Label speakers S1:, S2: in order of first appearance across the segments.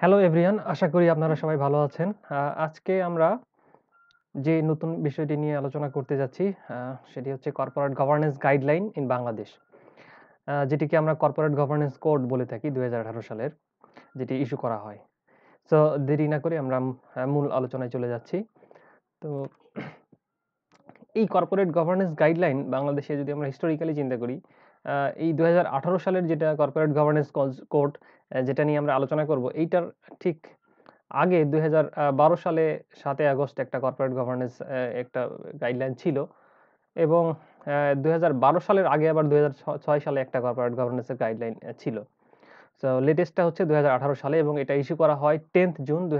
S1: hello everyone আশা করি আপনারা সবাই ভালো আছেন আজকে আমরা যে নতুন বিষয়টি নিয়ে আলোচনা করতে যাচ্ছি সেটি হচ্ছে corporate governance guideline in Bangladesh যেটিকে আমরা কর্পোরেট গভর্নেন্স কোড বলে থাকি দু সালের যেটি ইস্যু করা হয় সো দেরি না করে আমরা মূল আলোচনায় চলে যাচ্ছি তো এই কর্পোরেট গভর্নেন্স গাইডলাইন বাংলাদেশে যদি আমরা হিস্টোরিক্যালি চিন্তা করি এই দু সালের যেটা কর্পোরেট গভর্নেন্স কোড যেটা নিয়ে আমরা আলোচনা করব এইটার ঠিক আগে দু সালে সাতই আগস্ট একটা কর্পোরেট গভর্নেন্স একটা গাইডলাইন ছিল এবং দু সালের আগে আবার দু সালে একটা কর্পোরেট গভর্নেন্সের গাইডলাইন ছিল তো লেটেস্টটা হচ্ছে দু সালে এবং এটা ইস্যু করা হয় টেন্থ জুন দু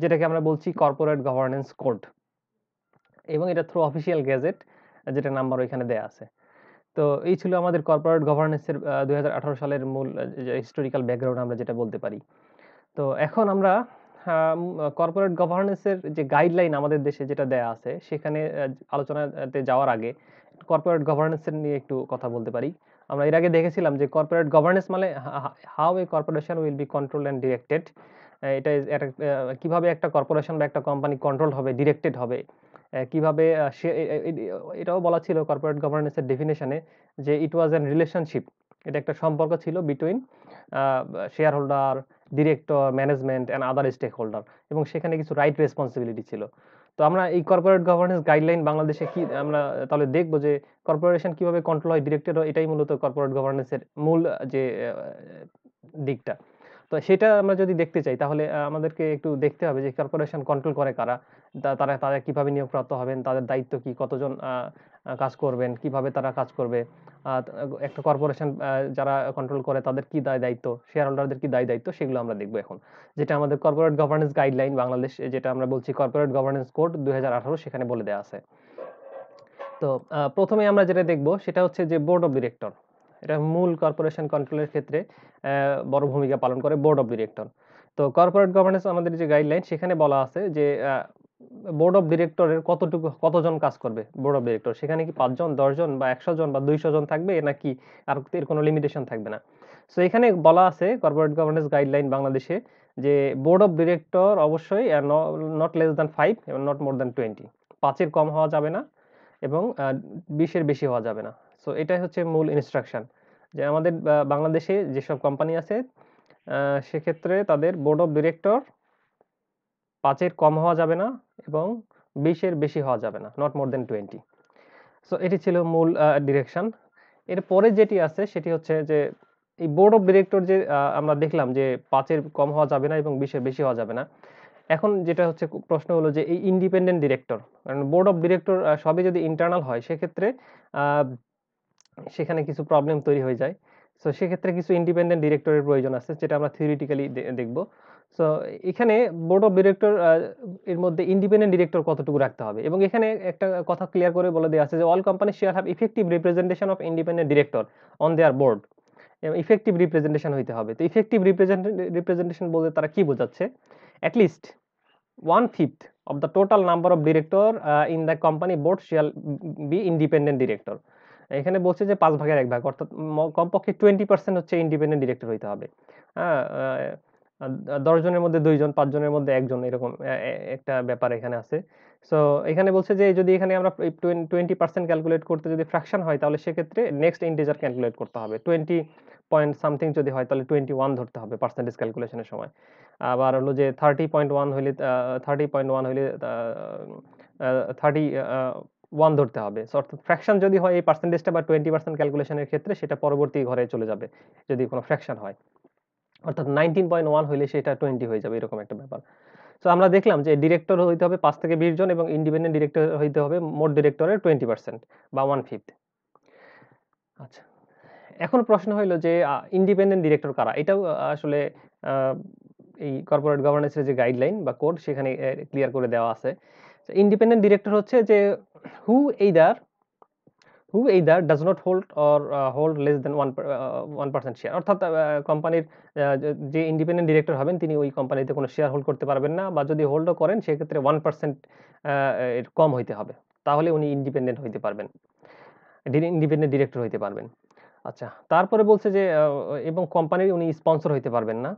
S1: যেটাকে আমরা বলছি কর্পোরেট গভর্নেন্স কোড এবং এটা থ্রু অফিসিয়াল গ্যাজেট যেটা নাম্বার ওইখানে দেয়া আছে তো এই ছিল আমাদের কর্পোরেট গভর্নেন্সের দুই সালের মূল হিস্টোরিক্যাল ব্যাকগ্রাউন্ড আমরা যেটা বলতে পারি তো এখন আমরা কর্পোরেট গভর্নেন্সের যে গাইডলাইন আমাদের দেশে যেটা দেয়া আছে সেখানে আলোচনাতে যাওয়ার আগে কর্পোরেট গভর্নেন্সের নিয়ে একটু কথা বলতে পারি আমরা এর আগে দেখেছিলাম যে কর্পোরেট গভর্নেন্স মানে how a corporation will be control and directed এটা কিভাবে একটা কর্পোরেশন বা একটা কোম্পানি কন্ট্রোল হবে ডিরেক্টেড হবে কিভাবে সে এটাও বলা ছিল কর্পোরেট গভর্নেন্সের ডেফিনেশনে যে ইট ওয়াজ অ্যান রিলেশনশিপ এটা একটা সম্পর্ক ছিল between shareholder director management and other stakeholder এবং সেখানে কিছু রাইট রেসপন্সিবিলিটি ছিল তো আমরা এই কর্পোরেট গভর্নেন্স গাইডলাইন বাংলাদেশে কি আমরা তাহলে দেখবো যে কর্পোরেশন কিভাবে কন্ট্রোল হয় ডিরেক্টর এটাই মূলত কর্পোরেট গভর্নেন্সের মূল যে দিকটা তো সেটা আমরা যদি দেখতে চাই তাহলে আমাদেরকে একটু দেখতে হবে যে কর্পোরেশন কন্ট্রোল করে কারা তারা তারা কিভাবে নিয়োগপ্রাপ্ত হবেন তাদের দায়িত্ব কি কতজন কাজ করবেন কিভাবে তারা কাজ করবে একটা কর্পোরেশন যারা কন্ট্রোল করে তাদের কি দায় দায়িত্ব শেয়ার হোল্ডারদের কি দায় দায়িত্ব সেগুলো আমরা দেখবো এখন যেটা আমাদের কর্পোরেট গভর্নেন্স গাইডলাইন বাংলাদেশ যেটা আমরা বলছি কর্পোরেট গভর্নেন্স কোড দুই সেখানে বলে দেওয়া আছে তো প্রথমে আমরা যেটা দেখব সেটা হচ্ছে যে বোর্ড অফ ডিরেক্টর এটা মূল কর্পোরেশন কন্ট্রোলের ক্ষেত্রে বড় ভূমিকা পালন করে বোর্ড অফ ডিরেক্টর তো কর্পোরেট গভর্নেন্স আমাদের যে গাইডলাইন সেখানে বলা আছে যে বোর্ড অফ ডিরেক্টরের কতটুকু কতজন কাজ করবে বোর্ড অফ ডিরেক্টর সেখানে কি পাঁচজন দশজন বা একশো জন বা দুইশো জন থাকবে নাকি আর এর কোনো লিমিটেশন থাকবে না সো এখানে বলা আছে কর্পোরেট গভর্নেন্স গাইডলাইন বাংলাদেশে যে বোর্ড অফ ডিরেক্টর অবশ্যই নট লেস দ্যান ফাইভ এবং নট মোর দ্যান টোয়েন্টি পাঁচের কম হওয়া যাবে না এবং বিশের বেশি হওয়া যাবে না সো এটাই হচ্ছে মূল ইনস্ট্রাকশান যে আমাদের বাংলাদেশে যেসব কোম্পানি আছে সেক্ষেত্রে তাদের বোর্ড অফ ডিরেক্টর পাঁচের কম হওয়া যাবে না এবং বিশের বেশি হওয়া যাবে না not more than twenty so এটি ছিল মূল ডিরেকশান এরপরে যেটি আছে সেটি হচ্ছে যে এই বোর্ড অফ ডিরেক্টর যে আমরা দেখলাম যে পাঁচের কম হওয়া যাবে না এবং বিশের বেশি হওয়া যাবে না এখন যেটা হচ্ছে প্রশ্ন হলো যে এই ইন্ডিপেন্ডেন্ট ডিরেক্টর কারণ বোর্ড অফ ডিরেক্টর সবই যদি ইন্টারনাল হয় সেক্ষেত্রে সেখানে কিছু প্রবলেম তৈরি হয়ে যায় সো সেক্ষেত্রে কিছু ইন্ডিপেন্ডেন্ট ডিরেক্টরের প্রয়োজন আছে যেটা আমরা থিওরিটিক্যালি দেখব সো এখানে বোর্ড অফ ডিরেক্টর এর মধ্যে ইন্ডিপেন্ডেন্ট ডিরেক্টর কতটুকু রাখতে হবে এবং এখানে একটা কথা ক্লিয়ার করে বলে দেওয়া আছে যে all company shall have effective representation of independent director on their board effective representation হইতে হবে তো ইফেক্টিভ রিপ্রেজেন্টেশন বলতে তারা কি বোঝাচ্ছে at least one fifth of the total number of director in the company board shall be independent director এখানে বলছে যে পাঁচ ভাগের এক ভাগ অর্থাৎ কমপক্ষে টোয়েন্টি পার্সেন্ট হচ্ছে ইন্ডিপেন্ডেন্ট ডিরেক্টর হইতে হবে হ্যাঁ দশ জনের মধ্যে দুইজন পাঁচজনের মধ্যে একজন এরকম একটা ব্যাপার এখানে আছে সো এখানে বলছে যে যদি এখানে আমরা টোয়েন্টি পার্সেন্ট ক্যালকুলেট করতে যদি ফ্র্যাকশন হয় তাহলে সেক্ষেত্রে নেক্সট ইন্টিজার ক্যালকুলেট করতে হবে টোয়েন্টি পয়েন্ট সামথিং যদি হয় তাহলে টোয়েন্টি ওয়ান ধরতে হবে পার্সেন্টেজ ক্যালকুলেশনের সময় আবার হলো যে থার্টি পয়েন্ট ওয়ান হইলে থার্টি পয়েন্ট ওয়ান হইলে থার্টি ওয়ান ধরতে হবে অর্থাৎ ফ্র্যাকশন যদি হয় এই পার্সেন্টেজটা বা টোয়েন্টি পার্সেন্ট ক্যালকুলেশনের ক্ষেত্রে সেটা পরবর্তী ঘরে চলে যাবে যদি কোনো ফ্র্যাকশন হয় অর্থাৎ নাইনটিন পয়েন্ট ওয়ান হইলে সেটা টোয়েন্টি হয়ে যাবে এরকম একটা ব্যাপার সো আমরা দেখলাম যে ডিরেক্টর হইতে হবে পাঁচ থেকে বিশ জন এবং ইন্ডিপেন্ডেন্ট ডিরেক্টর হইতে হবে মোট ডিরেক্টরের টোয়েন্টি পার্সেন্ট বা ওয়ান ফিফথ আচ্ছা এখন প্রশ্ন হইলো যে ইন্ডিপেন্ডেন্ট ডিরেক্টর কারা এটাও আসলে এই কর্পোরেট গভর্নেন্সের যে গাইডলাইন বা কোড সেখানে ক্লিয়ার করে দেওয়া আছে ইন্ডিপেন্ডেন্ট ডিরেক্টর হচ্ছে যে who either who either does not hold or uh, hold less than one uh, one percent share অর্থাৎ কোম্পানির uh, uh, যে ইন্ডিপেন্ডেন্ট ডিরেক্টর হবেন তিনি ওই কোম্পানিতে কোনো শেয়ার হোল্ড করতে পারবেন না বা যদি হোল্ডও করেন সেক্ষেত্রে ওয়ান পার্সেন্ট এর কম হইতে হবে তাহলে উনি ইন্ডিপেন্ডেন্ট হইতে পারবেন ইন্ডিপেন্ডেন্ট ডিরেক্টর হইতে পারবেন আচ্ছা তারপরে বলছে যে এবং কোম্পানির উনি স্পন্সর হইতে পারবেন না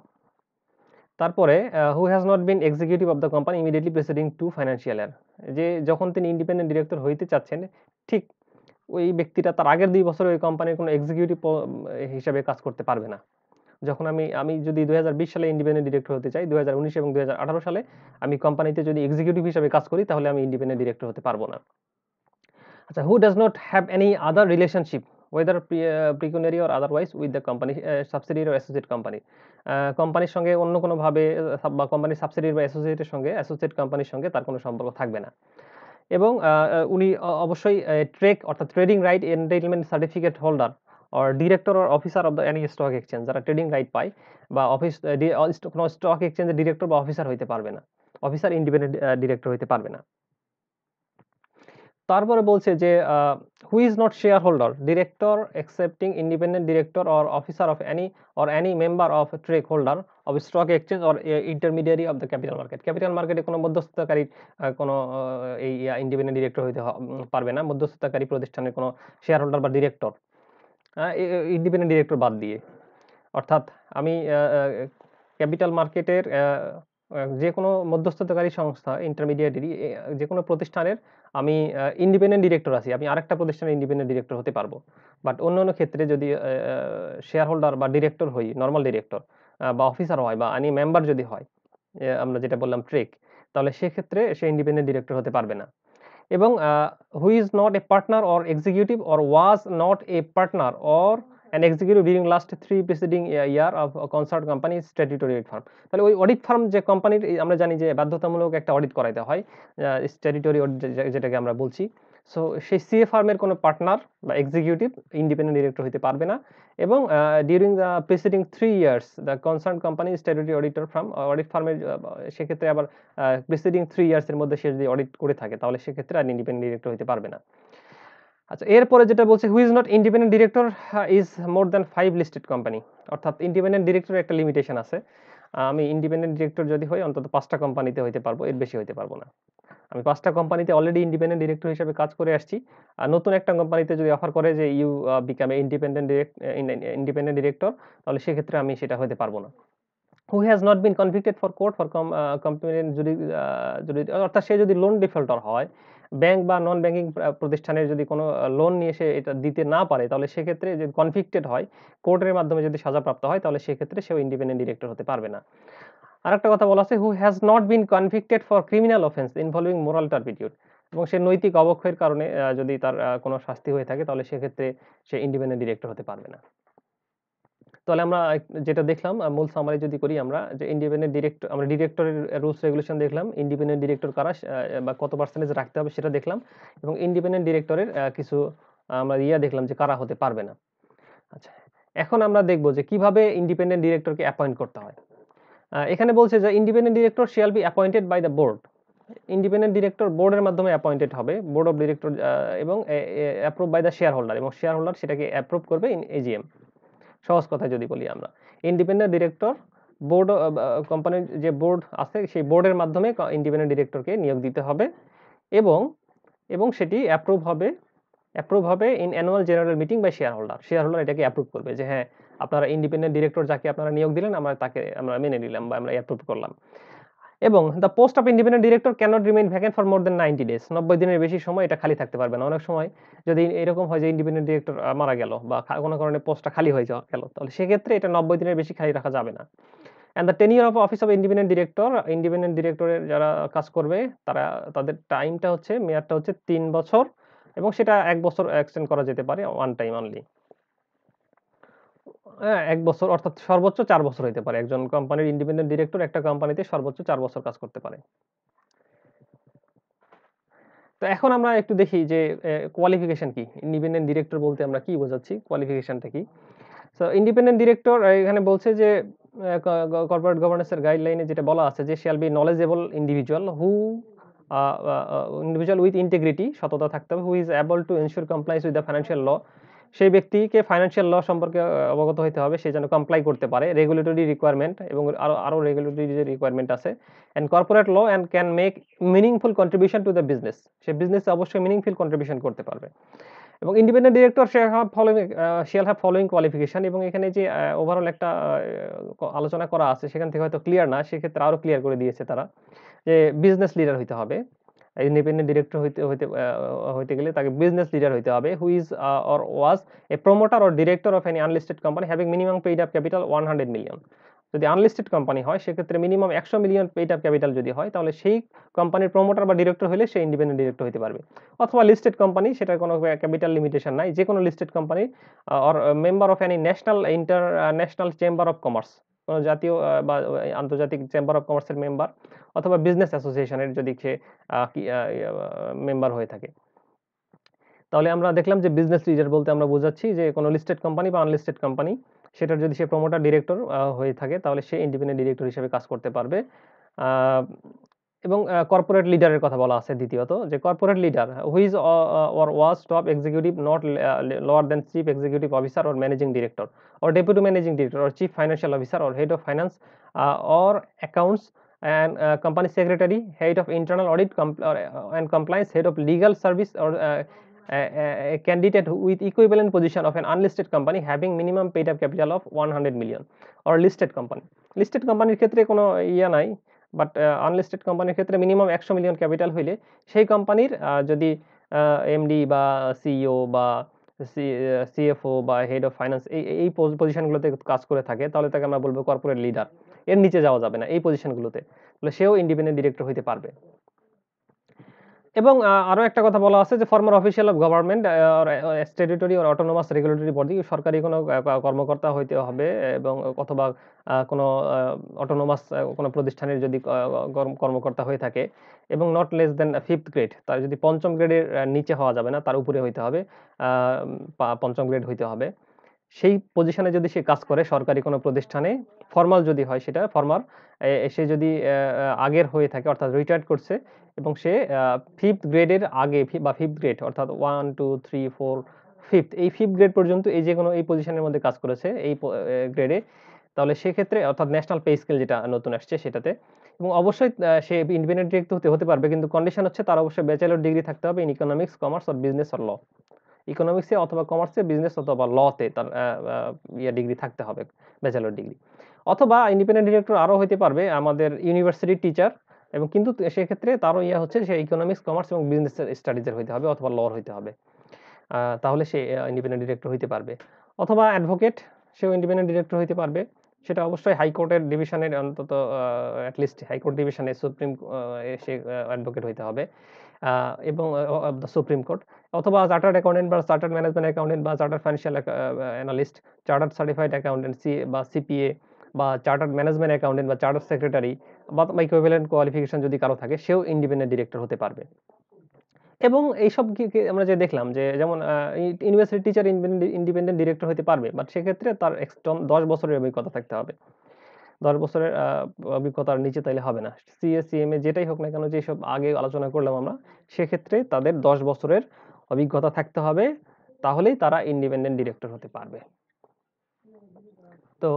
S1: তারপরে who has not been executive of the company immediately preceding two financial year যে যখন তিনি ইন্ডিপেন্ডেন্ট ডিরেক্টর হইতে চাচ্ছেন ঠিক ওই ব্যক্তিটা তার আগের দুই বছরে ওই কোম্পানির কোনো এক্সিকিউটিভ হিসাবে কাজ করতে পারবে না যখন আমি আমি যদি দু সালে ইন্ডিপেন্ডেন্ট ডিরেক্টর হতে চাই দু এবং দু সালে আমি কোম্পানিতে যদি এক্সিকিউটিভ হিসাবে কাজ করি তাহলে আমি ইন্ডিপেন্ডেন্ট ডিরেক্টর হতে পারবো না আচ্ছা who does not have any other relationship whether pre uh, pecuniary or otherwise with the company uh, subsidiary or associate company কোম্পানির uh, সঙ্গে অন্য কোনোভাবে বা কোম্পানির সাবসিডির বা অ্যাসোসিয়েটের সঙ্গে অ্যাসোসিয়েট কোম্পানির সঙ্গে তার কোনো সম্পর্ক থাকবে না এবং উনি অবশ্যই ট্রেক অর্থাৎ trading right entitlement certificate holder or director or officer of the any stock exchange যারা ট্রেডিং রাইট পায় বা অফিস কোনো স্টক এক্সচেঞ্জের ডিরেক্টর বা অফিসার হইতে পারবে না অফিসার ইন্ডিপেন্ডেন্ট ডিরেক্টর হইতে পারবে না তারপরে বলছে যে who is not shareholder director accepting independent director or officer of any or any member of TREC holder of stock exchange or intermediary of the capital market capital মার্কেটে কোনো মধ্যস্থতাকারী কোনো এই ইন্ডিপেন্ডেন্ট ডিরেক্টর হইতে পারবে না মধ্যস্থতাকারী প্রতিষ্ঠানের কোনো শেয়ার হোল্ডার বা ডিরেক্টর ইন্ডিপেন্ডেন্ট ডিরেক্টর বাদ দিয়ে অর্থাৎ আমি ক্যাপিটাল মার্কেটের যে কোনো মধ্যস্থতাকারী সংস্থা ইন্টারমিডিয়েটারি যে কোনো প্রতিষ্ঠানের আমি ইন্ডিপেন্ডেন্ট ডিরেক্টর আছি আমি আরেকটা প্রতিষ্ঠানের ইন্ডিপেন্ডেন্ট ডিরেক্টর হতে পারবো বাট অন্য অন্য ক্ষেত্রে যদি শেয়ার হোল্ডার বা ডিরেক্টর হই নর্মাল ডিরেক্টর বা অফিসার হয় বা আনি মেম্বার যদি হয় আমরা যেটা বললাম ট্রেক তাহলে সেক্ষেত্রে সে ইন্ডিপেন্ডেন্ট ডিরেক্টর হতে পারবে না এবং who is not a partner or executive or was not a partner or and executive during last three preceding year of concern company statutory audit firm তাহলে ওই অডিট ফার্ম যে কোম্পানির আমরা জানি যে বাধ্যতামূলক একটা অডিট করাইতে হয় স্ট্যাটিউটরি যেটাকে আমরা বলছি সো সেই সিএ ফার্মের কোনো পার্টনার বা এক্সিকিউটিভ ইন্ডিপেন্ডেন্ট ডিরেক্টর হতে পারবে না এবং during the preceding three years the concern company statutory auditor firm audit ফার্মের সেক্ষেত্রে আবার প্রিসিডিং থ্রি ইয়ার্সের মধ্যে সে যদি অডিট করে থাকে তাহলে সেক্ষেত্রে আর ইন্ডিপেন্ডেন্ট ডিরেক্টর হতে পারবে না আচ্ছা এরপরে যেটা বলছে who is not independent director is more than five listed company অর্থাৎ ইন্ডিপেন্ডেন্ট ডিরেক্টর একটা লিমিটেশন আছে আমি ইন্ডিপেন্ডেন্ট ডিরেক্টর যদি হই অন্তত পাঁচটা কোম্পানিতে হইতে পারবো এর বেশি হইতে পারবো না আমি পাঁচটা কোম্পানিতে অলরেডি ইন্ডিপেন্ডেন্ট ডিরেক্টর হিসেবে কাজ করে আসছি আর নতুন একটা কোম্পানিতে যদি অফার করে যে you become a independent direct independent director তাহলে সেক্ষেত্রে আমি সেটা হইতে পারবো না who has not been convicted for court for competent যদি যদি অর্থাৎ সে যদি লোন ডিফল্টার হয় ব্যাংক বা নন ব্যাংকিং প্রতিষ্ঠানের যদি কোনো লোন নিয়ে সে এটা দিতে না পারে তাহলে সেক্ষেত্রে যদি কনফ্লিক্টেড হয় কোর্টের মাধ্যমে যদি সাজাপ্রাপ্ত হয় তাহলে সেক্ষেত্রে সেও ইন্ডিপেন্ডেন্ট ডিরেক্টর হতে পারবে না আরেকটা কথা বলা আছে who has not been convicted for criminal offence involving moral turpitude এবং সে নৈতিক অবক্ষয়ের কারণে যদি তার কোনো শাস্তি হয়ে থাকে তাহলে সেক্ষেত্রে সে ইন্ডিপেন্ডেন্ট ডিরেক্টর হতে পারবে না তাহলে আমরা যেটা দেখলাম মূল সামারি যদি করি আমরা যে ইন্ডিপেন্ডেন্ট ডিরেক্টর আমরা ডিরেক্টরের রুলস রেগুলেশন দেখলাম ইন্ডিপেন্ডেন্ট ডিরেক্টর কারা বা কত পার্সেন্টেজ রাখতে হবে সেটা দেখলাম এবং ইন্ডিপেন্ডেন্ট ডিরেক্টরের কিছু আমরা ইয়া দেখলাম যে কারা হতে পারবে না আচ্ছা এখন আমরা দেখব যে কিভাবে ইন্ডিপেন্ডেন্ট ডিরেক্টরকে অ্যাপয়েন্ট করতে হয় এখানে বলছে যে independent director shall be appointed by the board independent director বোর্ডের মাধ্যমে অ্যাপয়েন্টেড হবে বোর্ড অফ ডিরেক্টর এবং approve by the shareholder এবং শেয়ার হোল্ডার সেটাকে অ্যাপ্রুভ করবে ইন এজিএম সহজ কথায় যদি বলি আমরা ইন্ডিপেন্ডেন্ট ডিরেক্টর বোর্ড কোম্পানির যে বোর্ড আছে সেই বোর্ডের মাধ্যমে ইন্ডিপেন্ডেন্ট ডিরেক্টরকে নিয়োগ দিতে হবে এবং এবং সেটি অ্যাপ্রুভ হবে অ্যাপ্রুভ হবে ইন অ্যানুয়াল জেনারেল মিটিং বা শেয়ার হোল্ডার শেয়ার হোল্ডার এটাকে অ্যাপ্রুভ করবে যে হ্যাঁ আপনারা ইন্ডিপেন্ডেন্ট ডিরেক্টর যাকে আপনারা নিয়োগ দিলেন আমরা তাকে আমরা মেনে নিলাম বা আমরা অ্যাপ্রুভ করলাম এবং the post of independent director cannot remain vacant for more than ninety days নব্বই দিনের বেশি সময় এটা খালি থাকতে পারবে না অনেক সময় যদি এরকম হয় যে ইন্ডিপেন্ডেন্ট ডিরেক্টর মারা গেল বা কোনো কারণে পোস্টটা খালি হয়ে যাওয়া গেল তাহলে সেক্ষেত্রে এটা নব্বই দিনের বেশি খালি রাখা যাবে না and the tenure of office of independent director independent ডিরেক্টরের যারা কাজ করবে তারা তাদের টাইমটা হচ্ছে মেয়াদটা হচ্ছে তিন বছর এবং সেটা এক বছর এক্সটেন্ড করা যেতে পারে ওয়ান টাইম অনলি হ্যাঁ এক বছর অর্থাৎ সর্বোচ্চ চার বছর হইতে পারে একজন কোম্পানির ইন্ডিপেন্ডেন্ট ডিরেক্টর একটা কোম্পানিতে সর্বোচ্চ চার বছর কাজ করতে পারে তো এখন আমরা একটু দেখি যে কোয়ালিফিকেশন কি ইন্ডিপেন্ডেন্ট ডিরেক্টর বলতে আমরা কি বোঝাচ্ছি কোয়ালিফিকেশনটা কি সো ইন্ডিপেন্ডেন্ট ডিরেক্টর এখানে বলছে যে কর্পোরেট গভর্নেন্সের গাইডলাইনে যেটা বলা আছে যে shall be knowledgeable individual who individual with integrity সততা থাকতে হবে who is able to ensure compliance with the financial law সেই ব্যক্তিকে ফাইন্যান্সিয়াল ল সম্পর্কে অবগত হইতে হবে সে যেন কমপ্লাই করতে পারে রেগুলেটরি রিকোয়ারমেন্ট এবং আরও আরও রেগুলেটরি যে রিকোয়ারমেন্ট আছে and corporate law and can make meaningful contribution to the business সে বিজনেসে অবশ্যই মিনিংফুল কন্ট্রিবিউশন করতে পারবে এবং independent director shall have following shall have following qualification এবং এখানে যে ওভারঅল একটা আলোচনা করা আছে সেখান থেকে হয়তো ক্লিয়ার না সেক্ষেত্রে আরও ক্লিয়ার করে দিয়েছে তারা যে বিজনেস লিডার হইতে হবে ইন্ডিপেন্ডেন্ট ডিরেক্টর হইতে হইতে হইতে গেলে তাকে বিজনেস লিডার হইতে হবে who is or was a promoter or director of any unlisted company having minimum paid up capital one hundred million যদি আনলিস্টেড কোম্পানি হয় সেক্ষেত্রে মিনিমাম একশো মিলিয়ন পেইড আপ ক্যাপিটাল যদি হয় তাহলে সেই কোম্পানির প্রমোটার বা ডিরেক্টর হলে সে ইন্ডিপেন্ডেন্ট ডিরেক্টর হতে পারবে অথবা লিস্টেড কোম্পানি সেটার কোনো ক্যাপিটাল লিমিটেশন নাই যে কোনো listed company or member of any national international chamber of commerce জাতীয় বা আন্তর্জাতিক চেম্বার অফ কমার্সের মেম্বার অথবা বিজনেস অ্যাসোসিয়েশনের যদি সে মেম্বার হয়ে থাকে তাহলে আমরা দেখলাম যে বিজনেস লিডার বলতে আমরা বোঝাচ্ছি যে কোনো লিস্টেড কোম্পানি বা আনলিস্টেড কোম্পানি সেটার যদি সে প্রমোটার ডিরেক্টর হয়ে থাকে তাহলে সে ইন্ডিপেন্ডেন্ট ডিরেক্টর হিসেবে কাজ করতে পারবে এবং কর্পোরেট লিডারের কথা বলা আছে দ্বিতীয়ত যে corporate leader who is or was top executive not lower than chief executive officer or managing director or deputy managing director or chief financial officer or head of finance or accounts and company secretary head of internal audit and compliance head of legal service or candidate with equivalent position of an unlisted company having minimum paid up capital of one hundred million or listed company listed কোম্পানির ক্ষেত্রে কোনো ইয়ে নাই but unlisted কোম্পানির ক্ষেত্রে minimum একশো million capital হইলে সেই কোম্পানির যদি এমডি বা সিইও e বা সিএফও বা হেড অফ ফাইন্যান্স এই এই পজিশনগুলোতে কাজ করে থাকে তাহলে তাকে আমরা বলবো কর্পোরেট লিডার এর নিচে যাওয়া যাবে না এই পজিশনগুলোতে তাহলে সেও ইন্ডিপেন্ডেন্ট ডিরেক্টর হইতে পারবে এবং আরও একটা কথা বলা আছে যে former official of government statutory or autonomous regulatory body সরকারি কোনো কর্মকর্তা হইতে হবে এবং অথবা কোনো অটোনোমাস কোনো প্রতিষ্ঠানের যদি কর্মকর্তা হয়ে থাকে এবং not less than fifth grade তার যদি পঞ্চম গ্রেডের নিচে হওয়া যাবে না তার উপরে হইতে হবে পঞ্চম গ্রেড হইতে হবে সেই পজিশনে যদি সে কাজ করে সরকারি কোনো প্রতিষ্ঠানে ফর্মাল যদি হয় সেটা ফর্মার সে যদি আগের হয়ে থাকে অর্থাৎ রিটায়ার্ড করছে এবং সে ফিফথ গ্রেডের আগে বা ফিফথ গ্রেড অর্থাৎ one two three four fifth এই ফিফথ গ্রেড পর্যন্ত এই যে কোনো এই পজিশনের মধ্যে কাজ করেছে এই গ্রেডে তাহলে সেক্ষেত্রে অর্থাৎ ন্যাশনাল পে স্কেল যেটা নতুন আসছে সেটাতে এবং অবশ্যই সে ইন্ডিপেন্ডেন্ট ডিরেক্ট হতে হতে পারবে কিন্তু কন্ডিশন হচ্ছে তার অবশ্যই ব্যাচেলর ডিগ্রি থাকতে হবে in economics commerce or business or law ইকোনমিক্সে অথবা কমার্সে বিজনেস অথবা লতে তার ইয়ে ডিগ্রি থাকতে হবে ব্যাচেলর ডিগ্রি অথবা ইন্ডিপেন্ডেন্ট ডিরেক্টর আরও হইতে পারবে আমাদের ইউনিভার্সিটির টিচার এবং কিন্তু সেক্ষেত্রে তারও ইয়ে হচ্ছে সে ইকোনমিক্স কমার্স এবং বিজনেস স্টাডিজের হইতে হবে অথবা লর হইতে হবে তাহলে সে ইন্ডিপেন্ডেন্ট ডিরেক্টর হইতে পারবে অথবা অ্যাডভোকেট সেও ইন্ডিপেন্ডেন্ট ডিরেক্টর হইতে পারবে সেটা অবশ্যই হাইকোর্টের ডিভিশনের অন্তত অ্যাটলিস্ট হাইকোর্ট ডিভিশনে সুপ্রিম সে অ্যাডভোকেট হইতে হবে এবং সুপ্রিম কোর্ট অথবা চার্টার্ড অ্যাকাউন্টেন্ট বা চার্টার্ড ম্যানেজমেন্ট অ্যাকাউন্টেন্ট বা chartered financial analyst chartered certified accountancy বা সিপিএ বা চার্টার ম্যানেজমেন্ট অ্যাকাউন্টেন্ট বা চার্টার সেক্রেটারি বা ইকুইভ্যালেন্ট কোয়ালিফিকেশন যদি কারো থাকে সেও ইন্ডিপেন্ডেন্ট ডিরেক্টর হতে পারবে এবং এইসব আমরা যে দেখলাম যে যেমন ইউনিভার্সিটি টিচার ইন্ডিপেন্ডেন্ট ডিরেক্টর হতে পারবে বাট সেক্ষেত্রে তার এক্সটম দশ বছরের অভিজ্ঞতা থাকতে হবে দশ বছরের অভিজ্ঞতার নিচে তাইলে হবে না সিএসিএম এ যেটাই হোক না কেন যে সব আগে আলোচনা করলাম আমরা সেক্ষেত্রে তাদের দশ বছরের অভিজ্ঞতা থাকতে হবে তাহলেই তারা ইন্ডিপেন্ডেন্ট ডিরেক্টর হতে পারবে তো